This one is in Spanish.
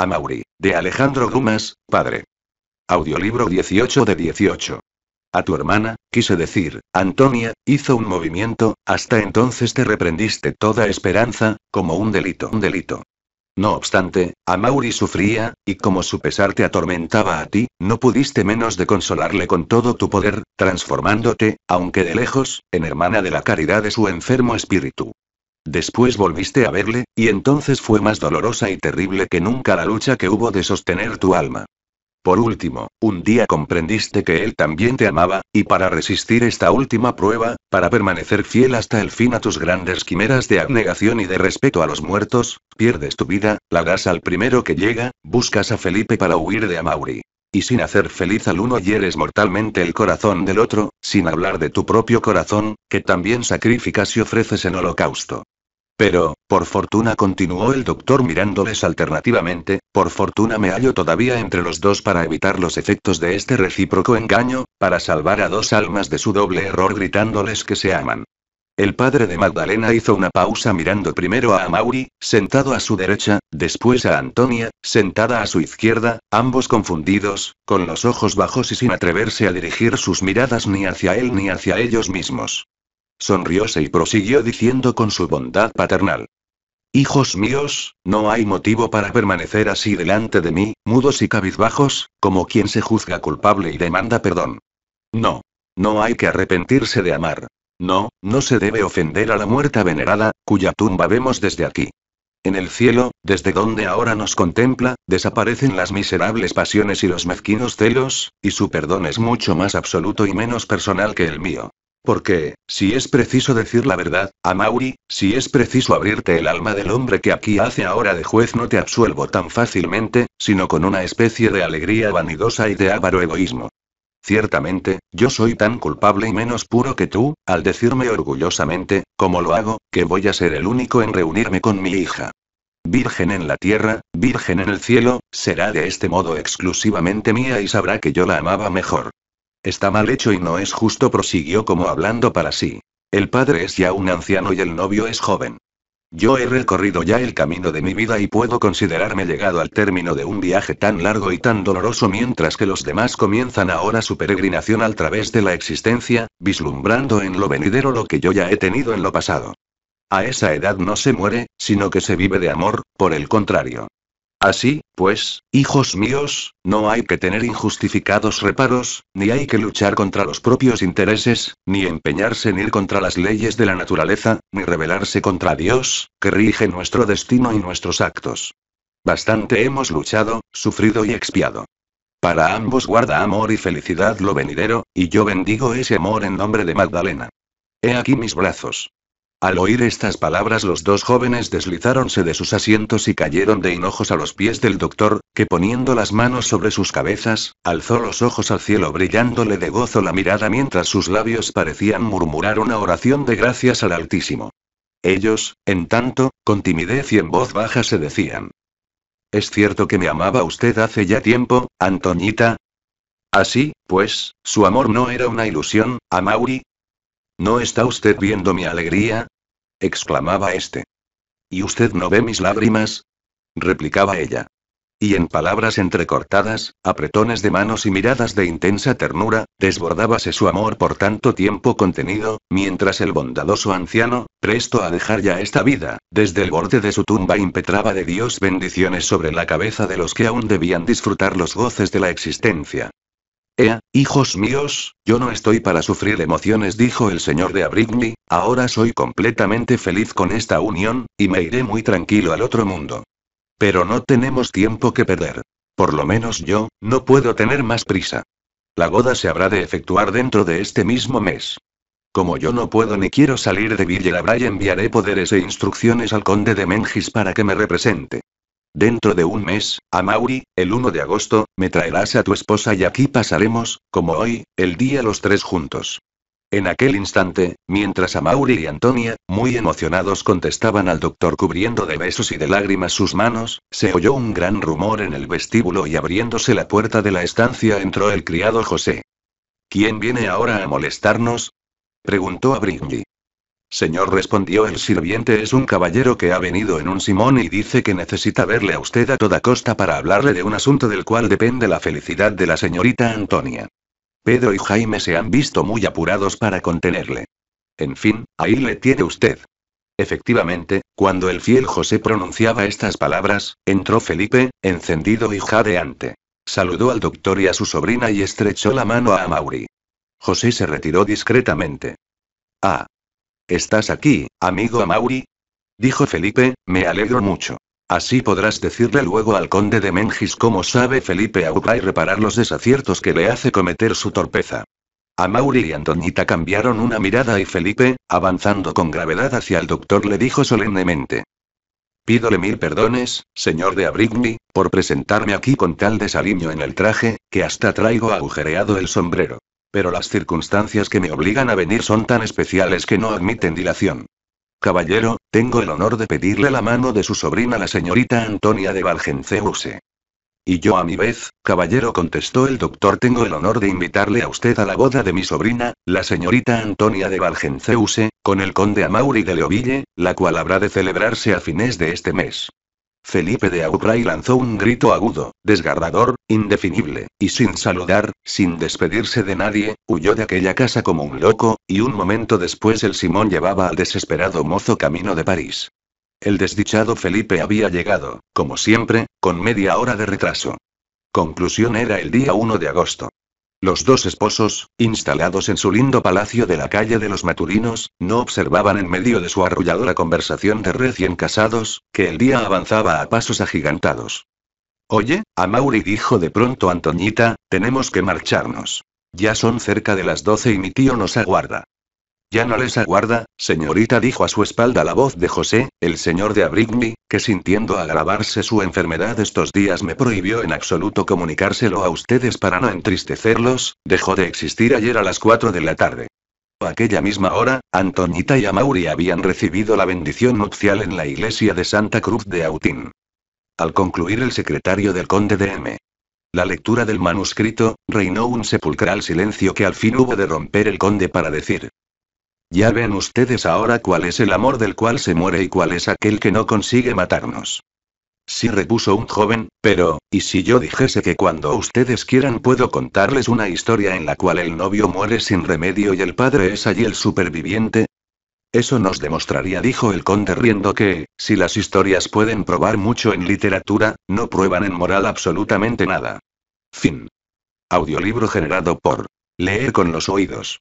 A de Alejandro Gumas, padre. Audiolibro 18 de 18. A tu hermana, quise decir, Antonia, hizo un movimiento, hasta entonces te reprendiste toda esperanza, como un delito. Un delito. No obstante, a sufría, y como su pesar te atormentaba a ti, no pudiste menos de consolarle con todo tu poder, transformándote, aunque de lejos, en hermana de la caridad de su enfermo espíritu. Después volviste a verle, y entonces fue más dolorosa y terrible que nunca la lucha que hubo de sostener tu alma. Por último, un día comprendiste que él también te amaba, y para resistir esta última prueba, para permanecer fiel hasta el fin a tus grandes quimeras de abnegación y de respeto a los muertos, pierdes tu vida, la das al primero que llega, buscas a Felipe para huir de Amauri. Y sin hacer feliz al uno hieres mortalmente el corazón del otro, sin hablar de tu propio corazón, que también sacrificas y ofreces en holocausto. Pero, por fortuna continuó el doctor mirándoles alternativamente, por fortuna me hallo todavía entre los dos para evitar los efectos de este recíproco engaño, para salvar a dos almas de su doble error gritándoles que se aman. El padre de Magdalena hizo una pausa mirando primero a Maury, sentado a su derecha, después a Antonia, sentada a su izquierda, ambos confundidos, con los ojos bajos y sin atreverse a dirigir sus miradas ni hacia él ni hacia ellos mismos. Sonrióse y prosiguió diciendo con su bondad paternal. Hijos míos, no hay motivo para permanecer así delante de mí, mudos y cabizbajos, como quien se juzga culpable y demanda perdón. No. No hay que arrepentirse de amar. No, no se debe ofender a la muerta venerada, cuya tumba vemos desde aquí. En el cielo, desde donde ahora nos contempla, desaparecen las miserables pasiones y los mezquinos celos, y su perdón es mucho más absoluto y menos personal que el mío. Porque, si es preciso decir la verdad, a Mauri, si es preciso abrirte el alma del hombre que aquí hace ahora de juez, no te absuelvo tan fácilmente, sino con una especie de alegría vanidosa y de avaro egoísmo. Ciertamente, yo soy tan culpable y menos puro que tú, al decirme orgullosamente, como lo hago, que voy a ser el único en reunirme con mi hija. Virgen en la tierra, virgen en el cielo, será de este modo exclusivamente mía y sabrá que yo la amaba mejor. Está mal hecho y no es justo, prosiguió como hablando para sí. El padre es ya un anciano y el novio es joven. Yo he recorrido ya el camino de mi vida y puedo considerarme llegado al término de un viaje tan largo y tan doloroso mientras que los demás comienzan ahora su peregrinación al través de la existencia, vislumbrando en lo venidero lo que yo ya he tenido en lo pasado. A esa edad no se muere, sino que se vive de amor, por el contrario. Así, pues, hijos míos, no hay que tener injustificados reparos, ni hay que luchar contra los propios intereses, ni empeñarse en ir contra las leyes de la naturaleza, ni rebelarse contra Dios, que rige nuestro destino y nuestros actos. Bastante hemos luchado, sufrido y expiado. Para ambos guarda amor y felicidad lo venidero, y yo bendigo ese amor en nombre de Magdalena. He aquí mis brazos. Al oír estas palabras los dos jóvenes deslizáronse de sus asientos y cayeron de hinojos a los pies del doctor, que poniendo las manos sobre sus cabezas, alzó los ojos al cielo brillándole de gozo la mirada mientras sus labios parecían murmurar una oración de gracias al Altísimo. Ellos, en tanto, con timidez y en voz baja se decían. Es cierto que me amaba usted hace ya tiempo, Antoñita. Así, pues, su amor no era una ilusión, Amauri, ¿No está usted viendo mi alegría? exclamaba este. ¿Y usted no ve mis lágrimas? replicaba ella. Y en palabras entrecortadas, apretones de manos y miradas de intensa ternura, desbordábase su amor por tanto tiempo contenido, mientras el bondadoso anciano, presto a dejar ya esta vida, desde el borde de su tumba impetraba de Dios bendiciones sobre la cabeza de los que aún debían disfrutar los goces de la existencia. Ea, hijos míos, yo no estoy para sufrir emociones, dijo el señor de Abrigny, ahora soy completamente feliz con esta unión, y me iré muy tranquilo al otro mundo. Pero no tenemos tiempo que perder. Por lo menos yo, no puedo tener más prisa. La boda se habrá de efectuar dentro de este mismo mes. Como yo no puedo ni quiero salir de y enviaré poderes e instrucciones al conde de Mengis para que me represente. Dentro de un mes, a el 1 de agosto, me traerás a tu esposa y aquí pasaremos, como hoy, el día los tres juntos. En aquel instante, mientras a Mauri y Antonia, muy emocionados, contestaban al doctor cubriendo de besos y de lágrimas sus manos, se oyó un gran rumor en el vestíbulo y abriéndose la puerta de la estancia entró el criado José. ¿Quién viene ahora a molestarnos? preguntó a Brindy. Señor, respondió el sirviente, es un caballero que ha venido en un Simón y dice que necesita verle a usted a toda costa para hablarle de un asunto del cual depende la felicidad de la señorita Antonia. Pedro y Jaime se han visto muy apurados para contenerle. En fin, ahí le tiene usted. Efectivamente, cuando el fiel José pronunciaba estas palabras, entró Felipe, encendido y jadeante. Saludó al doctor y a su sobrina y estrechó la mano a Mauri. José se retiró discretamente. Ah, ¿Estás aquí, amigo Amauri? Dijo Felipe, me alegro mucho. Así podrás decirle luego al conde de Mengis cómo sabe Felipe Aupa y reparar los desaciertos que le hace cometer su torpeza. Amauri y Antonita cambiaron una mirada y Felipe, avanzando con gravedad hacia el doctor, le dijo solemnemente. Pídole mil perdones, señor de Abrigny, por presentarme aquí con tal desaliño en el traje, que hasta traigo agujereado el sombrero. Pero las circunstancias que me obligan a venir son tan especiales que no admiten dilación. Caballero, tengo el honor de pedirle la mano de su sobrina la señorita Antonia de Valgenceuse. Y yo a mi vez, caballero contestó el doctor, tengo el honor de invitarle a usted a la boda de mi sobrina, la señorita Antonia de Valgenceuse, con el conde Amaury de Leoville, la cual habrá de celebrarse a fines de este mes. Felipe de Aubray lanzó un grito agudo, desgarrador, indefinible, y sin saludar, sin despedirse de nadie, huyó de aquella casa como un loco, y un momento después el Simón llevaba al desesperado mozo camino de París. El desdichado Felipe había llegado, como siempre, con media hora de retraso. Conclusión era el día 1 de agosto. Los dos esposos, instalados en su lindo palacio de la calle de los Maturinos, no observaban en medio de su arrolladora conversación de recién casados, que el día avanzaba a pasos agigantados. Oye, a Mauri dijo de pronto Antoñita, tenemos que marcharnos. Ya son cerca de las doce y mi tío nos aguarda. Ya no les aguarda, señorita, dijo a su espalda la voz de José, el señor de Abrigny, que sintiendo agravarse su enfermedad estos días me prohibió en absoluto comunicárselo a ustedes para no entristecerlos, dejó de existir ayer a las 4 de la tarde. aquella misma hora, Antonita y Amauri habían recibido la bendición nupcial en la iglesia de Santa Cruz de Autín. Al concluir el secretario del conde de M. La lectura del manuscrito, reinó un sepulcral silencio que al fin hubo de romper el conde para decir, ya ven ustedes ahora cuál es el amor del cual se muere y cuál es aquel que no consigue matarnos. Sí repuso un joven, pero, ¿y si yo dijese que cuando ustedes quieran puedo contarles una historia en la cual el novio muere sin remedio y el padre es allí el superviviente? Eso nos demostraría, dijo el conde riendo que, si las historias pueden probar mucho en literatura, no prueban en moral absolutamente nada. Fin. Audiolibro generado por Leer con los oídos.